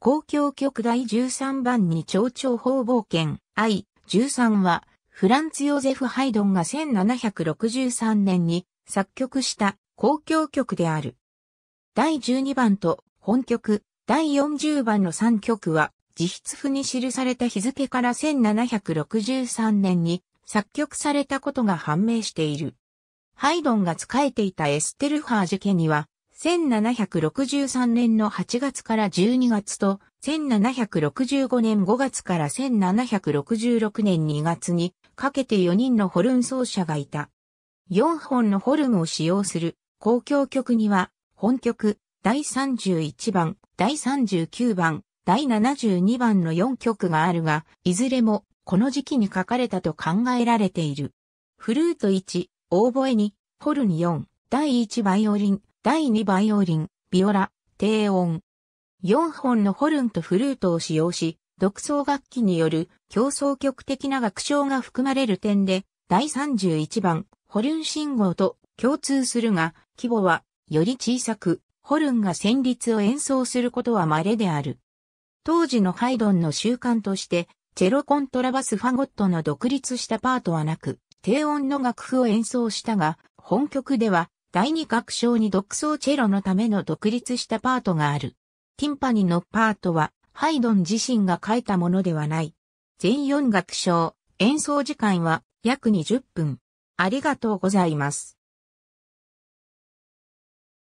公共局第13番に蝶々方冒険 I13 は、フランツ・ヨゼフ・ハイドンが1763年に作曲した公共曲である。第12番と本曲、第40番の3曲は、自筆譜に記された日付から1763年に作曲されたことが判明している。ハイドンが仕えていたエステルファージ家には、1763年の8月から12月と、1765年5月から1766年2月にかけて4人のホルン奏者がいた。4本のホルンを使用する公共曲には、本曲、第31番、第39番、第72番の4曲があるが、いずれもこの時期に書かれたと考えられている。フルート1、オーボエ2、ホルン4、第1バイオリン、第2バイオリン、ビオラ、低音。4本のホルンとフルートを使用し、独奏楽器による競争曲的な楽章が含まれる点で、第31番、ホルン信号と共通するが、規模はより小さく、ホルンが旋律を演奏することは稀である。当時のハイドンの習慣として、チェロコントラバスファゴットの独立したパートはなく、低音の楽譜を演奏したが、本曲では第二楽章に独奏チェロのための独立したパートがある。ティンパニのパートは、ハイドン自身が書いたものではない。全4楽章、演奏時間は約20分。ありがとうございます。